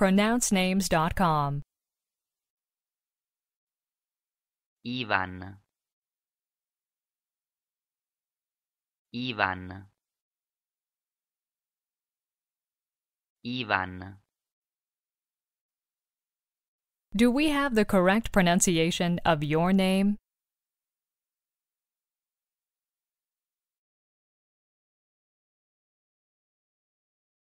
pronouncenames.com. Ivan Ivan Ivan Do we have the correct pronunciation of your name?